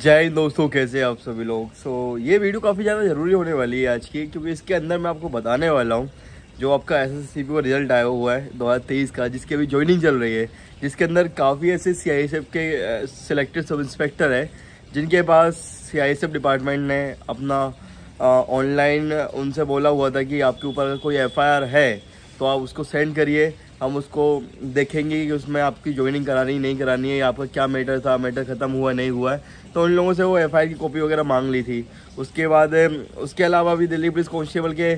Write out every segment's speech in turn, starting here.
जय हिंद दोस्तों कैसे आप सभी लोग सो so, ये वीडियो काफ़ी ज़्यादा ज़रूरी होने वाली है आज की क्योंकि इसके अंदर मैं आपको बताने वाला हूँ जो आपका एस एस सी पी का रिजल्ट आया हुआ है दो हज़ार तेईस का जिसकी अभी ज्वाइनिंग चल रही है जिसके अंदर काफ़ी ऐसे सी आई एस एफ के सिलेक्टेड सब इंस्पेक्टर हैं जिनके पास C I S F department ने अपना ऑनलाइन उनसे बोला हुआ था कि आपके ऊपर कोई एफ आई आर है तो आप उसको सेंड करिए हम उसको देखेंगे कि उसमें आपकी ज्वाइनिंग करानी नहीं करानी है आपका क्या मैटर था मैटर ख़त्म हुआ नहीं हुआ है तो उन लोगों से वो एफ की कॉपी वगैरह मांग ली थी उसके बाद उसके अलावा भी दिल्ली पुलिस कॉन्स्टेबल के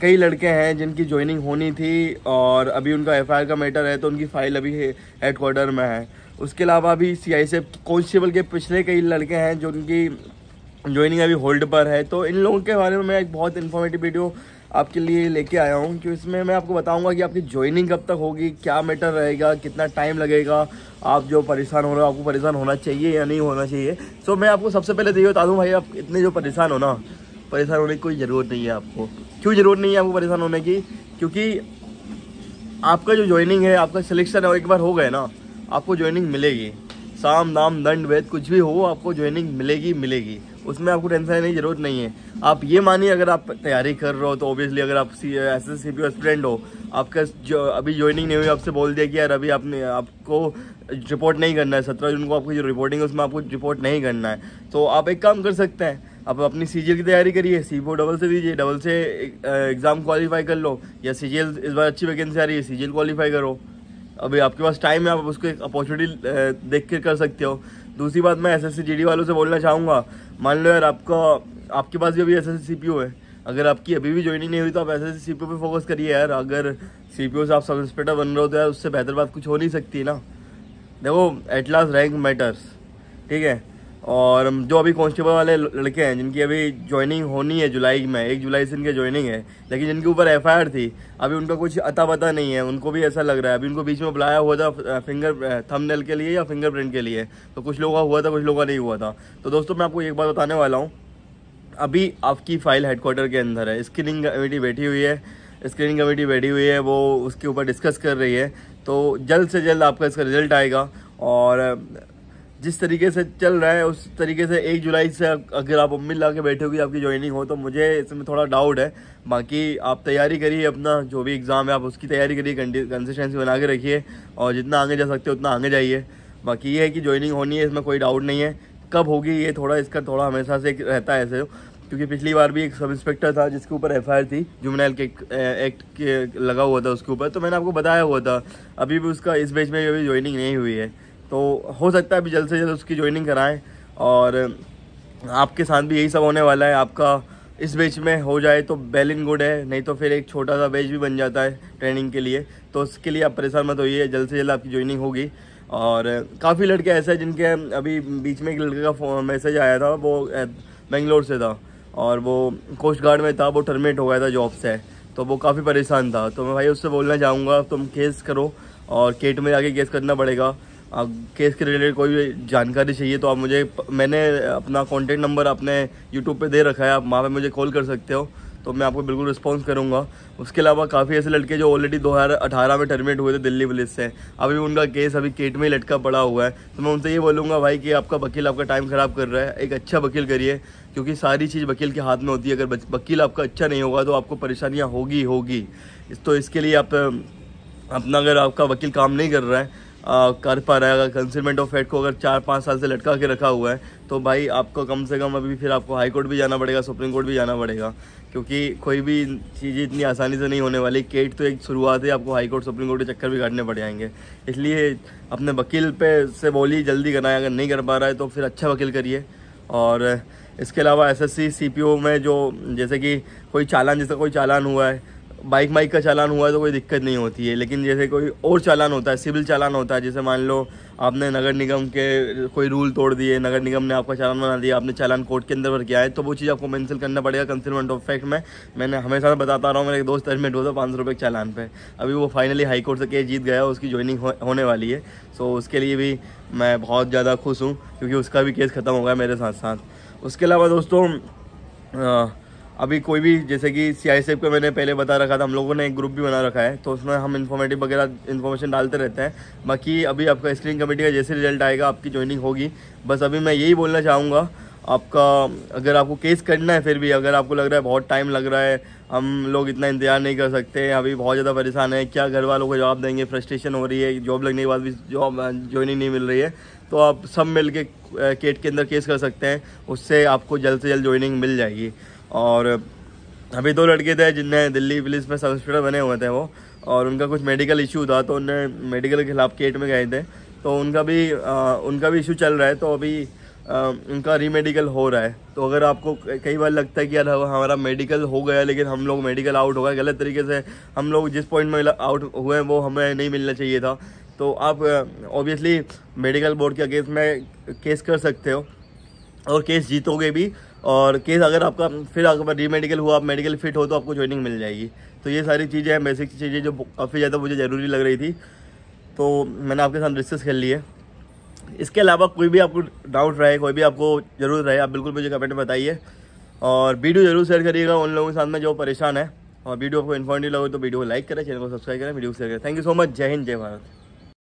कई लड़के हैं जिनकी ज्वाइनिंग होनी थी और अभी उनका एफ का मैटर है तो उनकी फ़ाइल अभी हेड क्वार्टर में है उसके अलावा भी सी आई से कॉन्स्टेबल के पिछले कई लड़के हैं जो उनकी ज्वाइनिंग अभी होल्ड पर है तो इन लोगों के बारे में मैं एक बहुत इन्फॉर्मेटिव वीडियो आपके लिए लेके आया हूँ क्योंकि इसमें मैं आपको बताऊँगा कि आपकी ज्वाइनिंग कब तक होगी क्या मैटर रहेगा कितना टाइम लगेगा आप जो परेशान हो रहे हो आपको परेशान होना चाहिए या नहीं होना चाहिए सो मैं आपको सबसे पहले तो ये बता दूँ भाई आप इतने जो परेशान हो ना परेशान होने की कोई ज़रूरत नहीं है आपको क्यों ज़रूरत नहीं है आपको परेशान होने की क्योंकि आपका जो ज्वाइनिंग है आपका सिलेक्शन है एक बार हो गए ना आपको ज्वाइनिंग मिलेगी साम दाम दंड वेद कुछ भी हो आपको ज्वाइनिंग मिलेगी मिलेगी उसमें आपको टेंशन लेने की जरूरत नहीं है आप ये मानिए अगर आप तैयारी कर रहे हो तो ऑब्वियसली अगर आप C S S C P student हो आपका जो अभी ज्वाइनिंग नहीं हुई आपसे बोल दिया कि यार अभी आपने आपको रिपोर्ट नहीं करना है सत्रह जून को आपकी जो रिपोर्टिंग है उसमें आपको रिपोर्ट नहीं करना है तो आप एक काम कर सकते हैं आप अपनी सी की तैयारी करिए सी डबल से दीजिए डबल से एग्ज़ाम uh, क्वालिफाई कर लो या सी इस बार अच्छी वैकेंसी आ रही है सी क्वालिफाई करो अभी आपके पास टाइम है आप उसको एक अपॉर्चुनिटी uh, देख कर कर सकते हो दूसरी बात मैं एस एस वालों से बोलना चाहूँगा मान लो यार आपका आपके पास भी अभी एस एस सी पी है अगर आपकी अभी भी ज्वाइनिंग नहीं हुई तो आप एस एस सी पी पे फोकस करिए यार अगर सी पी से आप सब इंस्पेक्टर बन रहे हो तो यार उससे बेहतर बात कुछ हो नहीं सकती ना देखो एट लास्ट रैंक मैटर्स ठीक है और जो अभी कॉन्स्टेबल वाले लड़के हैं जिनकी अभी ज्वाइनिंग होनी है जुलाई में एक जुलाई से इनके ज्वाइनिंग है लेकिन जिनके ऊपर एफ थी अभी उनका कुछ अता पता नहीं है उनको भी ऐसा लग रहा है अभी उनको बीच में बुलाया हुआ था फिंगर थंबनेल के लिए या फिंगरप्रिंट के लिए तो कुछ लोगों का हुआ था कुछ लोगों का नहीं हुआ था तो दोस्तों मैं आपको एक बात बताने वाला हूँ अभी आपकी फ़ाइल हेडकोार्टर के अंदर है स्क्रीनिंग कमेटी बैठी हुई है स्क्रीनिंग कमेटी बैठी हुई है वो उसके ऊपर डिस्कस कर रही है तो जल्द से जल्द आपका इसका रिजल्ट आएगा और जिस तरीके से चल रहा है उस तरीके से एक जुलाई से अगर आप उम्मीद ला के बैठे होगी आपकी ज्वाइनिंग हो तो मुझे इसमें थोड़ा डाउट है बाकी आप तैयारी करिए अपना जो भी एग्ज़ाम है आप उसकी तैयारी करिए कंसिस्टेंसी बना के रखिए और जितना आगे जा सकते हो उतना आगे जाइए बाकी ये है कि ज्वाइनिंग होनी है इसमें कोई डाउट नहीं है कब होगी ये थोड़ा इसका थोड़ा हमेशा से रहता है ऐसे क्योंकि पिछली बार भी एक सब इंस्पेक्टर था जिसके ऊपर एफ थी जुमनैल के एक्ट के लगा हुआ था उसके ऊपर तो मैंने आपको बताया हुआ था अभी भी उसका इस बेच में अभी ज्वाइनिंग नहीं हुई है तो हो सकता है अभी जल्द से जल्द उसकी ज्वाइनिंग कराएं और आपके साथ भी यही सब होने वाला है आपका इस बेच में हो जाए तो बेल इन गुड है नहीं तो फिर एक छोटा सा बेच भी बन जाता है ट्रेनिंग के लिए तो उसके लिए आप परेशान मत होइए जल्द से जल्द आपकी ज्वाइनिंग होगी और काफ़ी लड़के ऐसे हैं जिनके अभी बीच में एक लड़के का मैसेज आया था वो बेंगलोर से था और वो कोस्ट गार्ड में था वो टर्मिनेट हो गया था जॉब से तो वो काफ़ी परेशान था तो मैं भाई उससे बोलना चाहूँगा तुम केस करो और केट में जाके केस करना पड़ेगा केस के रिलेटेड कोई भी जानकारी चाहिए तो आप मुझे मैंने अपना कॉन्टैक्ट नंबर अपने यूट्यूब पे दे रखा है आप वहाँ पर मुझे कॉल कर सकते हो तो मैं आपको बिल्कुल रिस्पॉन्स करूँगा उसके अलावा काफ़ी ऐसे लड़के जो ऑलरेडी 2018 में टर्मिनेट हुए थे दिल्ली पुलिस से अभी उनका केस अभी केट में ही लटका पड़ा हुआ है तो मैं उनसे ये बोलूँगा भाई कि आपका वकील आपका टाइम ख़राब कर रहा है एक अच्छा वकील करिए क्योंकि सारी चीज़ वकील के हाथ में होती है अगर वकील आपका अच्छा नहीं होगा तो आपको परेशानियाँ होगी होगी तो इसके लिए आप अपना अगर आपका वकील काम नहीं कर रहा है आ, कर पा रहा है अगर कंसिलमेंट ऑफ फैट को अगर चार पाँच साल से लटका के रखा हुआ है तो भाई आपको कम से कम अभी फिर आपको हाई कोर्ट भी जाना पड़ेगा सुप्रीम कोर्ट भी जाना पड़ेगा क्योंकि कोई भी चीज़ें इतनी आसानी से नहीं होने वाली केट तो एक शुरुआत है आपको हाई कोर्ट सुप्रीम कोर्ट के चक्कर भी काटने पड़ जाएंगे इसलिए अपने वकील पे से बोलिए जल्दी कराए अगर नहीं कर पा रहा है तो फिर अच्छा वकील करिए और इसके अलावा एसएससी सीपीओ में जो जैसे कि कोई चालान जैसे कोई चालान हुआ है बाइक माइक का चालान हुआ तो कोई दिक्कत नहीं होती है लेकिन जैसे कोई और चालान होता है सिविल चालान होता है जैसे मान लो आपने नगर निगम के कोई रूल तोड़ दिए नगर निगम ने आपका चालान बना दिया आपने चालान कोर्ट के अंदर भर किया है तो वो चीज़ आपको मैंसिल करना पड़ेगा कंसिलमेंट ऑफ फैक्ट में मैंने हमेशा बताता रहा हूँ मेरे एक दोस्त एडमिट हुआ था पाँच सौ चालान पर अभी वो फाइनली हाईकोर्ट से केस जीत गया उसकी ज्वाइनिंग होने वाली है सो उसके लिए भी मैं बहुत ज़्यादा खुश हूँ क्योंकि उसका भी केस ख़त्म हो गया मेरे साथ साथ उसके अलावा दोस्तों अभी कोई भी जैसे कि सी आई का मैंने पहले बता रखा था हम लोगों ने एक ग्रुप भी बना रखा है तो उसमें हम इन्फॉर्मेटिव वगैरह इन्फॉर्मेशन डालते रहते हैं बाकी अभी आपका स्क्रीन कमेटी का जैसे रिजल्ट आएगा आपकी ज्वाइनिंग होगी बस अभी मैं यही बोलना चाहूँगा आपका अगर आपको केस करना है फिर भी अगर आपको लग रहा है बहुत टाइम लग रहा है हम लोग इतना इंतजार नहीं कर सकते अभी बहुत ज़्यादा परेशान है क्या घर वालों को जवाब देंगे फ्रस्ट्रेशन हो रही है जॉब लगने के बाद भी जॉब ज्वाइनिंग नहीं मिल रही है तो आप सब मिल के केट के अंदर केस कर सकते हैं उससे आपको जल्द से जल्द ज्वाइनिंग मिल जाएगी और अभी दो लड़के थे जिनने दिल्ली पुलिस में सब इंस्पेक्टर बने हुए थे वो और उनका कुछ मेडिकल इशू था तो उन्हें मेडिकल के खिलाफ केट में गए थे तो उनका भी आ, उनका भी इशू चल रहा है तो अभी आ, उनका रीमेडिकल हो रहा है तो अगर आपको कई बार लगता है कि यार हमारा मेडिकल हो गया लेकिन हम लोग मेडिकल आउट हो गए गलत तरीके से हम लोग जिस पॉइंट में आउट हुए हैं वो हमें नहीं मिलना चाहिए था तो आप ऑब्वियसली मेडिकल बोर्ड के अगेंस्ट में केस कर सकते हो और केस जीतोगे भी और केस अगर आपका फिर अगर री मेडिकल हुआ आप मेडिकल फिट हो तो आपको ज्वाइनिंग मिल जाएगी तो ये सारी चीज़ें हैं बेसिक चीज़ें जो काफ़ी ज़्यादा मुझे ज़रूरी लग रही थी तो मैंने आपके साथ डिस्कस कर ली है इसके अलावा कोई भी आपको डाउट रहे कोई भी आपको ज़रूर रहे आप बिल्कुल मुझे कमेंट में बताइए और वीडियो जरूर शेयर करिएगा उन लोगों के साथ में जो परेशान है और वीडियो आपको इन्फॉर्मेटिव लगे तो वीडियो को लाइक करें चैनल को सब्सक्राइब करें वीडियो को शेयर करें थैंक यू सो मच जय हिंद जय भारत